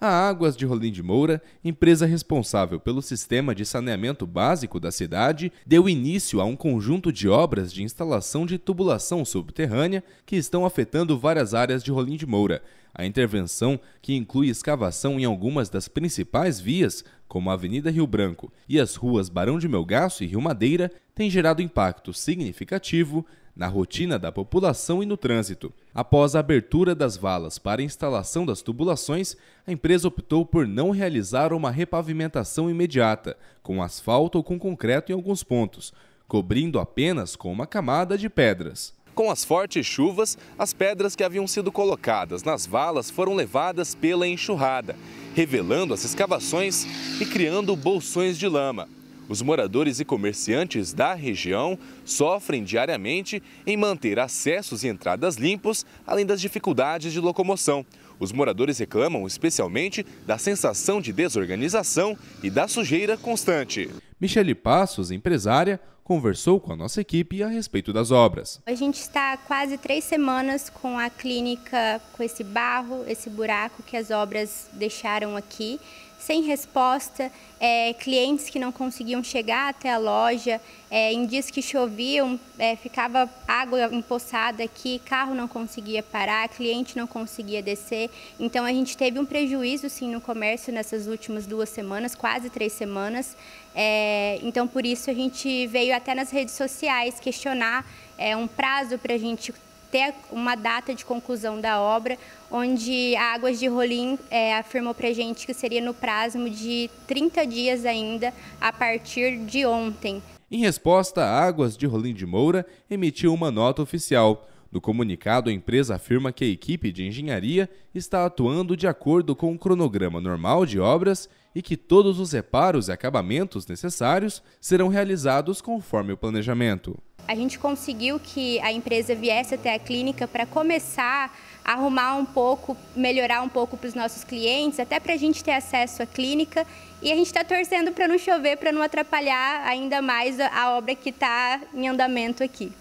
a Águas de Rolim de Moura, empresa responsável pelo sistema de saneamento básico da cidade, deu início a um conjunto de obras de instalação de tubulação subterrânea que estão afetando várias áreas de Rolim de Moura. A intervenção, que inclui escavação em algumas das principais vias, como a Avenida Rio Branco e as ruas Barão de Melgaço e Rio Madeira, tem gerado impacto significativo na rotina da população e no trânsito. Após a abertura das valas para instalação das tubulações, a empresa optou por não realizar uma repavimentação imediata, com asfalto ou com concreto em alguns pontos, cobrindo apenas com uma camada de pedras. Com as fortes chuvas, as pedras que haviam sido colocadas nas valas foram levadas pela enxurrada, revelando as escavações e criando bolsões de lama. Os moradores e comerciantes da região sofrem diariamente em manter acessos e entradas limpos, além das dificuldades de locomoção. Os moradores reclamam especialmente da sensação de desorganização e da sujeira constante. Michele Passos, empresária, conversou com a nossa equipe a respeito das obras. A gente está há quase três semanas com a clínica com esse barro, esse buraco que as obras deixaram aqui sem resposta, é, clientes que não conseguiam chegar até a loja, é, em dias que choviam, é, ficava água empoçada aqui, carro não conseguia parar, cliente não conseguia descer. Então a gente teve um prejuízo sim no comércio nessas últimas duas semanas, quase três semanas. É, então por isso a gente veio até nas redes sociais questionar é, um prazo para a gente até uma data de conclusão da obra, onde a Águas de Rolim é, afirmou para a gente que seria no prazo de 30 dias ainda, a partir de ontem. Em resposta, a Águas de Rolim de Moura emitiu uma nota oficial. No comunicado, a empresa afirma que a equipe de engenharia está atuando de acordo com o cronograma normal de obras e que todos os reparos e acabamentos necessários serão realizados conforme o planejamento. A gente conseguiu que a empresa viesse até a clínica para começar a arrumar um pouco, melhorar um pouco para os nossos clientes, até para a gente ter acesso à clínica. E a gente está torcendo para não chover, para não atrapalhar ainda mais a obra que está em andamento aqui.